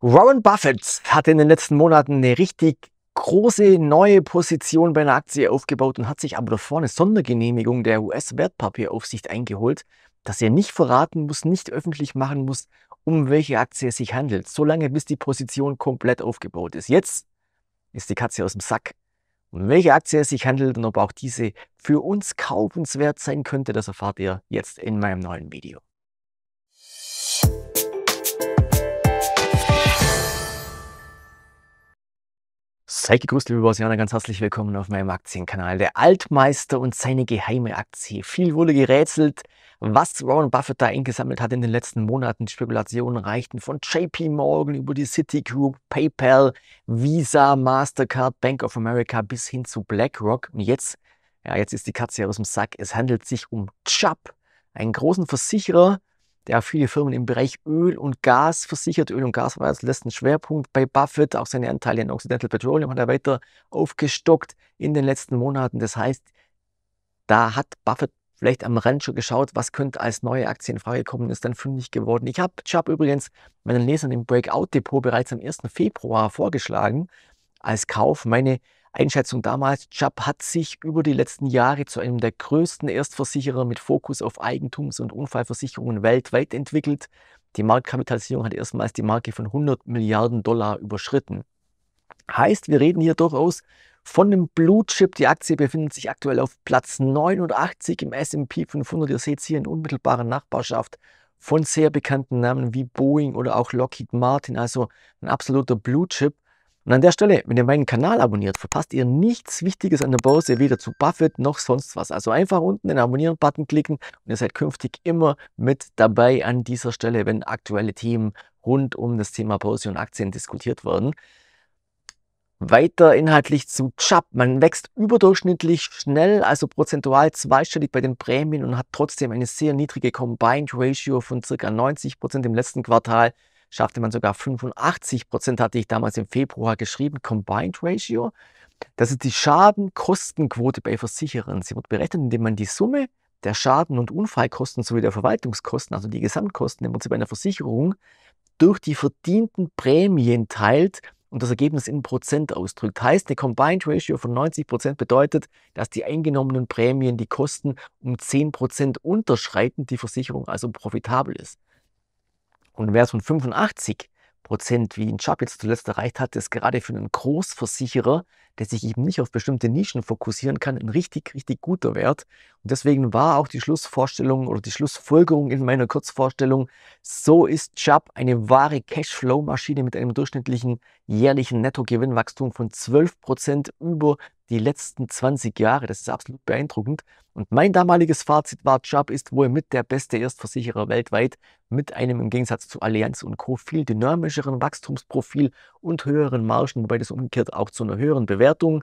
Warren Buffett hat in den letzten Monaten eine richtig große neue Position bei einer Aktie aufgebaut und hat sich aber davor eine Sondergenehmigung der US-Wertpapieraufsicht eingeholt, dass er nicht verraten muss, nicht öffentlich machen muss, um welche Aktie es sich handelt, solange bis die Position komplett aufgebaut ist. Jetzt ist die Katze aus dem Sack. Um welche Aktie es sich handelt und ob auch diese für uns kaufenswert sein könnte, das erfahrt ihr jetzt in meinem neuen Video. Seid gegrüßt, liebe Börsianer, ganz herzlich willkommen auf meinem Aktienkanal. Der Altmeister und seine geheime Aktie. Viel wurde gerätselt, was Warren Buffett da eingesammelt hat in den letzten Monaten. Die Spekulationen reichten von JP Morgan über die Citigroup, PayPal, Visa, Mastercard, Bank of America bis hin zu BlackRock. Und jetzt, ja, jetzt ist die Katze aus dem Sack. Es handelt sich um Chubb, einen großen Versicherer, der viele Firmen im Bereich Öl und Gas versichert. Öl und Gas war als letzten Schwerpunkt bei Buffett. Auch seine Anteile in Occidental Petroleum hat er weiter aufgestockt in den letzten Monaten. Das heißt, da hat Buffett vielleicht am Rand schon geschaut, was könnte als neue Aktie in Frage kommen, ist dann fündig geworden. Ich habe Chubb übrigens meinen Lesern im Breakout-Depot bereits am 1. Februar vorgeschlagen als Kauf. Meine Einschätzung damals, Chubb hat sich über die letzten Jahre zu einem der größten Erstversicherer mit Fokus auf Eigentums- und Unfallversicherungen weltweit entwickelt. Die Marktkapitalisierung hat erstmals die Marke von 100 Milliarden Dollar überschritten. Heißt, wir reden hier durchaus von einem Blue Chip. Die Aktie befindet sich aktuell auf Platz 89 im S&P 500. Ihr seht es hier in unmittelbarer Nachbarschaft von sehr bekannten Namen wie Boeing oder auch Lockheed Martin. Also ein absoluter Blue Chip. Und an der Stelle, wenn ihr meinen Kanal abonniert, verpasst ihr nichts Wichtiges an der Börse, weder zu Buffett noch sonst was. Also einfach unten den Abonnieren-Button klicken und ihr seid künftig immer mit dabei an dieser Stelle, wenn aktuelle Themen rund um das Thema Börse und Aktien diskutiert werden. Weiter inhaltlich zu Chubb. Man wächst überdurchschnittlich schnell, also prozentual zweistellig bei den Prämien und hat trotzdem eine sehr niedrige Combined Ratio von ca. 90% Prozent im letzten Quartal schaffte man sogar 85 Prozent, hatte ich damals im Februar geschrieben, Combined Ratio. Das ist die Schadenkostenquote bei Versicherern. Sie wird berechnet, indem man die Summe der Schaden- und Unfallkosten sowie der Verwaltungskosten, also die Gesamtkosten man sie bei einer Versicherung, durch die verdienten Prämien teilt und das Ergebnis in Prozent ausdrückt. Heißt, eine Combined Ratio von 90 Prozent bedeutet, dass die eingenommenen Prämien die Kosten um 10 Prozent unterschreiten, die Versicherung also profitabel ist. Und wer so ein 85 Prozent, wie in Chubb jetzt zuletzt erreicht hat, ist gerade für einen Großversicherer, der sich eben nicht auf bestimmte Nischen fokussieren kann, ein richtig, richtig guter Wert. Und deswegen war auch die Schlussvorstellung oder die Schlussfolgerung in meiner Kurzvorstellung, so ist Chubb eine wahre Cashflow-Maschine mit einem durchschnittlichen jährlichen Nettogewinnwachstum von 12 Prozent über die letzten 20 Jahre. Das ist absolut beeindruckend. Und mein damaliges Fazit war, Chubb ist wohl mit der beste Erstversicherer weltweit, mit einem im Gegensatz zu Allianz und Co. viel dynamischeren Wachstumsprofil und höheren Margen, wobei das umgekehrt auch zu einer höheren Bewertung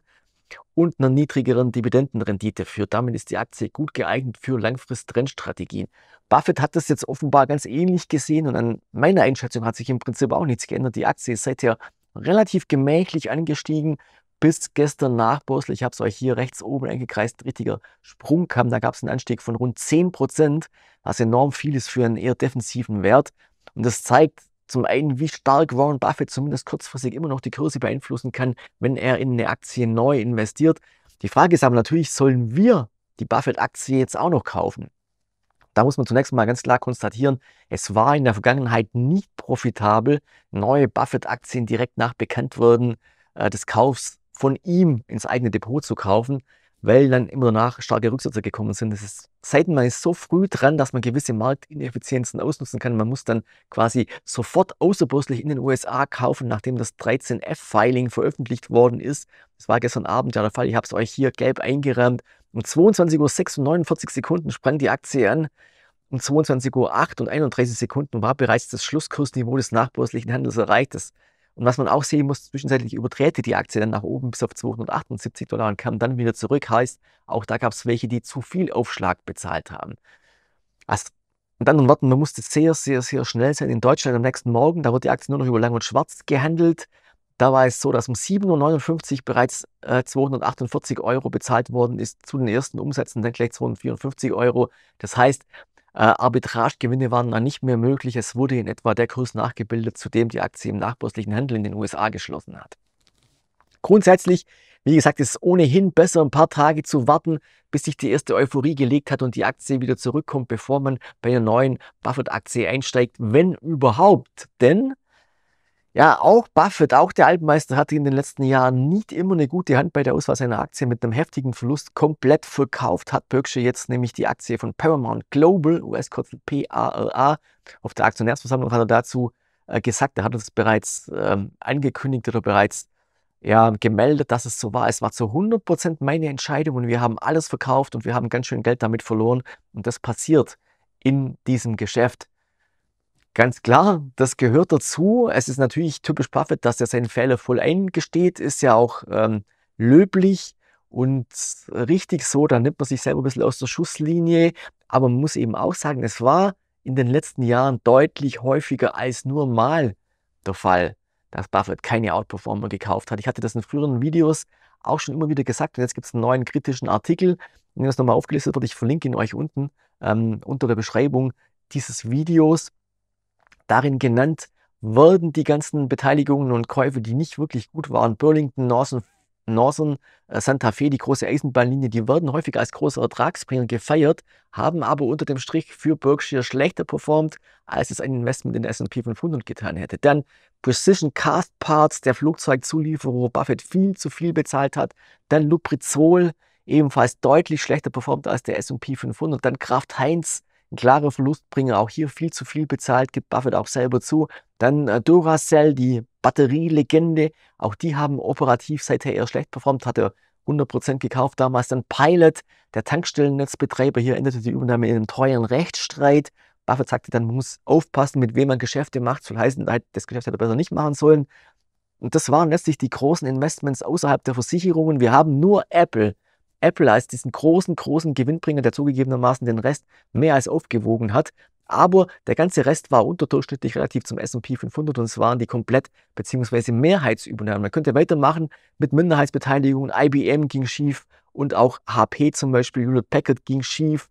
und einer niedrigeren Dividendenrendite führt. Damit ist die Aktie gut geeignet für Langfrist-Trendstrategien. Buffett hat das jetzt offenbar ganz ähnlich gesehen und an meiner Einschätzung hat sich im Prinzip auch nichts geändert. Die Aktie ist seither relativ gemächlich angestiegen, bis gestern nach Brüssel, ich habe es euch hier rechts oben eingekreist, richtiger Sprung kam. da gab es einen Anstieg von rund 10 Prozent, was enorm viel ist für einen eher defensiven Wert. Und das zeigt zum einen, wie stark Warren Buffett zumindest kurzfristig immer noch die Kurse beeinflussen kann, wenn er in eine Aktie neu investiert. Die Frage ist aber natürlich, sollen wir die Buffett-Aktie jetzt auch noch kaufen? Da muss man zunächst mal ganz klar konstatieren, es war in der Vergangenheit nicht profitabel, neue Buffett-Aktien direkt nach Bekanntwerden äh, des Kaufs von ihm ins eigene Depot zu kaufen, weil dann immer danach starke Rücksätze gekommen sind. Das ist, Seitenmann ist so früh dran, dass man gewisse Marktineffizienzen ausnutzen kann. Man muss dann quasi sofort außerbürstlich in den USA kaufen, nachdem das 13F-Filing veröffentlicht worden ist. Das war gestern Abend ja der Fall. Ich habe es euch hier gelb eingerahmt. Um 22.46 Uhr 49 Sekunden sprang die Aktie an. Um 22.08 Uhr und 31 Sekunden war bereits das Schlusskursniveau des nachbörslichen Handels erreicht. Das und was man auch sehen muss, zwischenzeitlich überdrehte die Aktie dann nach oben bis auf 278 Dollar und kam dann wieder zurück. Heißt, auch da gab es welche, die zu viel Aufschlag bezahlt haben. Also, mit anderen Worten, man musste sehr, sehr, sehr schnell sein. In Deutschland am nächsten Morgen, da wird die Aktie nur noch über lang und schwarz gehandelt. Da war es so, dass um 7.59 Uhr bereits äh, 248 Euro bezahlt worden ist, zu den ersten Umsätzen dann gleich 254 Euro. Das heißt, äh, Arbitragegewinne waren dann nicht mehr möglich. Es wurde in etwa der Kurs nachgebildet, zu dem die Aktie im nachbürstlichen Handel in den USA geschlossen hat. Grundsätzlich, wie gesagt, ist es ohnehin besser, ein paar Tage zu warten, bis sich die erste Euphorie gelegt hat und die Aktie wieder zurückkommt, bevor man bei einer neuen Buffett-Aktie einsteigt, wenn überhaupt. Denn ja, auch Buffett, auch der Altmeister hatte in den letzten Jahren nicht immer eine gute Hand bei der Auswahl seiner Aktien mit einem heftigen Verlust komplett verkauft. Hat Berkshire jetzt nämlich die Aktie von Paramount Global, US-Kürzel PARA, auf der Aktionärsversammlung hat er dazu äh, gesagt, er hat uns bereits ähm, angekündigt oder bereits ja, gemeldet, dass es so war. Es war zu 100% meine Entscheidung und wir haben alles verkauft und wir haben ganz schön Geld damit verloren und das passiert in diesem Geschäft. Ganz klar, das gehört dazu. Es ist natürlich typisch Buffett, dass er seinen Fehler voll eingesteht, ist ja auch ähm, löblich und richtig so. Da nimmt man sich selber ein bisschen aus der Schusslinie. Aber man muss eben auch sagen, es war in den letzten Jahren deutlich häufiger als nur mal der Fall, dass Buffett keine Outperformer gekauft hat. Ich hatte das in früheren Videos auch schon immer wieder gesagt und jetzt gibt es einen neuen kritischen Artikel, in dem das nochmal aufgelistet wird. Ich verlinke ihn euch unten ähm, unter der Beschreibung dieses Videos. Darin genannt wurden die ganzen Beteiligungen und Käufe, die nicht wirklich gut waren. Burlington, Northern, Northern äh, Santa Fe, die große Eisenbahnlinie, die werden häufig als große Ertragsbringer gefeiert, haben aber unter dem Strich für Berkshire schlechter performt, als es ein Investment in S&P 500 getan hätte. Dann Precision Cast Parts, der Flugzeugzulieferer, wo Buffett viel zu viel bezahlt hat. Dann Lubrizol, ebenfalls deutlich schlechter performt als der S&P 500. Dann Kraft Heinz, ein klarer Verlustbringer, auch hier viel zu viel bezahlt, gibt Buffett auch selber zu. Dann äh, Duracell, die Batterielegende, auch die haben operativ seither eher schlecht performt, hat er 100% gekauft damals. Dann Pilot, der Tankstellennetzbetreiber, hier endete die Übernahme in einem teuren Rechtsstreit. Buffett sagte dann, man muss aufpassen, mit wem man Geschäfte macht, soll heißen, halt, das Geschäft hätte er besser nicht machen sollen. Und das waren letztlich die großen Investments außerhalb der Versicherungen. Wir haben nur Apple, Apple als diesen großen, großen Gewinnbringer, der zugegebenermaßen den Rest mehr als aufgewogen hat. Aber der ganze Rest war unterdurchschnittlich relativ zum SP 500 und es waren die komplett bzw. Mehrheitsübernahmen. Man könnte weitermachen mit Minderheitsbeteiligungen. IBM ging schief und auch HP zum Beispiel, Hewlett Packard ging schief.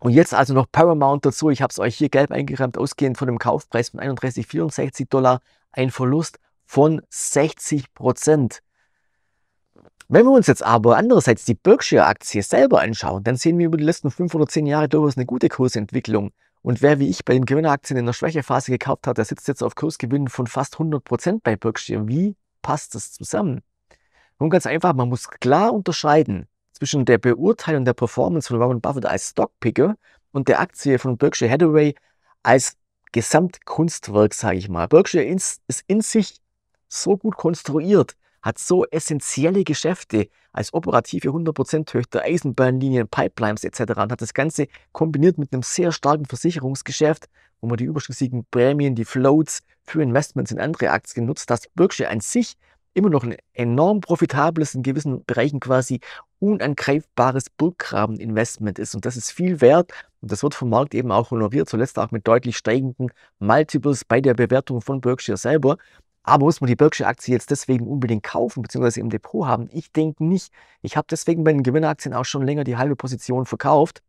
Und jetzt also noch Paramount dazu. Ich habe es euch hier gelb eingerammt, ausgehend von dem Kaufpreis von 31,64 Dollar, ein Verlust von 60 Prozent. Wenn wir uns jetzt aber andererseits die Berkshire-Aktie selber anschauen, dann sehen wir über die letzten fünf oder zehn Jahre durchaus eine gute Kursentwicklung. Und wer wie ich bei den Gewinneraktien in der Schwächephase gekauft hat, der sitzt jetzt auf Kursgewinnen von fast 100% bei Berkshire. Wie passt das zusammen? Nun ganz einfach, man muss klar unterscheiden zwischen der Beurteilung der Performance von Warren Buffett als Stockpicker und der Aktie von Berkshire Hathaway als Gesamtkunstwerk, sage ich mal. Berkshire ist in sich so gut konstruiert, hat so essentielle Geschäfte als operative 100% Töchter, Eisenbahnlinien, Pipelines etc. und hat das Ganze kombiniert mit einem sehr starken Versicherungsgeschäft, wo man die überschüssigen Prämien, die Floats für Investments in andere Aktien nutzt, dass Berkshire an sich immer noch ein enorm profitables, in gewissen Bereichen quasi unangreifbares Burggraben-Investment ist. Und das ist viel wert und das wird vom Markt eben auch honoriert, zuletzt auch mit deutlich steigenden Multiples bei der Bewertung von Berkshire selber. Aber ah, muss man die Berkshire Aktie jetzt deswegen unbedingt kaufen bzw. im Depot haben? Ich denke nicht. Ich habe deswegen bei den Gewinneraktien auch schon länger die halbe Position verkauft.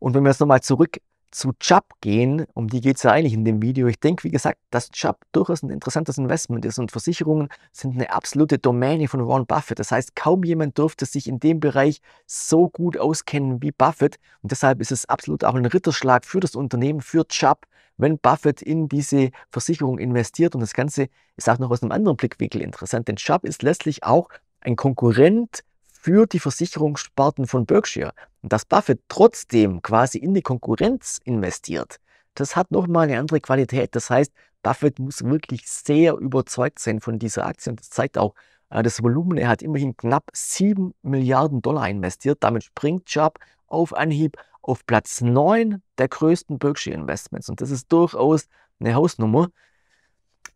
Und wenn wir jetzt nochmal zurück zu Chubb gehen, um die geht es ja eigentlich in dem Video. Ich denke, wie gesagt, dass Chubb durchaus ein interessantes Investment ist und Versicherungen sind eine absolute Domäne von Warren Buffett. Das heißt, kaum jemand dürfte sich in dem Bereich so gut auskennen wie Buffett und deshalb ist es absolut auch ein Ritterschlag für das Unternehmen, für Chubb, wenn Buffett in diese Versicherung investiert und das Ganze ist auch noch aus einem anderen Blickwinkel interessant, denn Chubb ist letztlich auch ein Konkurrent für die Versicherungssparten von Berkshire. Und dass Buffett trotzdem quasi in die Konkurrenz investiert, das hat nochmal eine andere Qualität. Das heißt, Buffett muss wirklich sehr überzeugt sein von dieser Aktie und das zeigt auch äh, das Volumen. Er hat immerhin knapp 7 Milliarden Dollar investiert. Damit springt Chubb auf Anhieb auf Platz 9 der größten Berkshire Investments und das ist durchaus eine Hausnummer.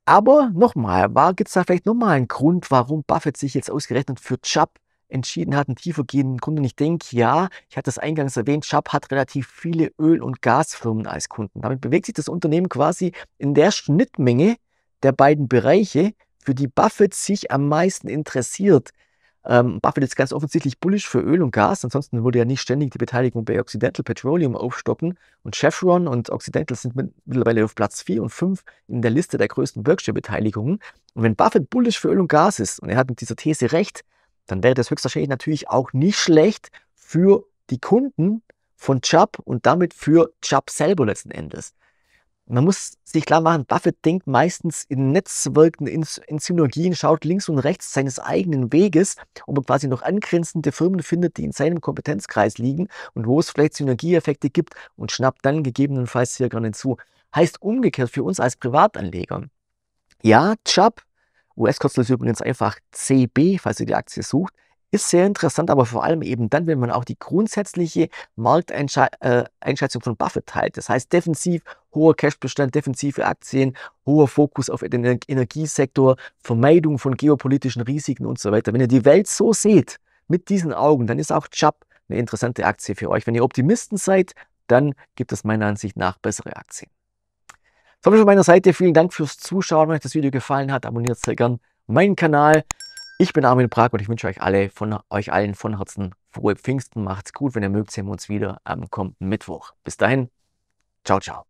Aber nochmal, gibt es da vielleicht nochmal einen Grund, warum Buffett sich jetzt ausgerechnet für Chubb entschieden hat, einen tiefergehenden Kunden. Und ich denke, ja, ich hatte es eingangs erwähnt, Schapp hat relativ viele Öl- und Gasfirmen als Kunden. Damit bewegt sich das Unternehmen quasi in der Schnittmenge der beiden Bereiche, für die Buffett sich am meisten interessiert. Ähm, Buffett ist ganz offensichtlich bullisch für Öl und Gas, ansonsten würde er nicht ständig die Beteiligung bei Occidental Petroleum aufstocken. Und Chevron und Occidental sind mittlerweile auf Platz 4 und 5 in der Liste der größten Berkshire-Beteiligungen. Und wenn Buffett bullisch für Öl und Gas ist, und er hat mit dieser These recht, dann wäre das höchstwahrscheinlich natürlich auch nicht schlecht für die Kunden von Chubb und damit für Chubb selber letzten Endes. Man muss sich klar machen, Buffett denkt meistens in Netzwerken, in, in Synergien, schaut links und rechts seines eigenen Weges, ob er quasi noch angrenzende Firmen findet, die in seinem Kompetenzkreis liegen und wo es vielleicht Synergieeffekte gibt und schnappt dann gegebenenfalls hier gerne zu. Heißt umgekehrt für uns als Privatanleger. Ja, Chubb US-Kürzel ist übrigens einfach CB, falls ihr die Aktie sucht. Ist sehr interessant, aber vor allem eben dann, wenn man auch die grundsätzliche Markteinschätzung äh, von Buffett teilt. Das heißt, defensiv hoher Cashbestand, defensive Aktien, hoher Fokus auf den Energiesektor, Vermeidung von geopolitischen Risiken und so weiter. Wenn ihr die Welt so seht, mit diesen Augen, dann ist auch Chubb eine interessante Aktie für euch. Wenn ihr Optimisten seid, dann gibt es meiner Ansicht nach bessere Aktien. Somit von meiner Seite vielen Dank fürs Zuschauen. Wenn euch das Video gefallen hat, abonniert sehr gern meinen Kanal. Ich bin Armin Prag und ich wünsche euch alle von euch allen von Herzen frohe Pfingsten. Macht's gut. Wenn ihr mögt, sehen wir uns wieder am kommenden Mittwoch. Bis dahin, ciao, ciao.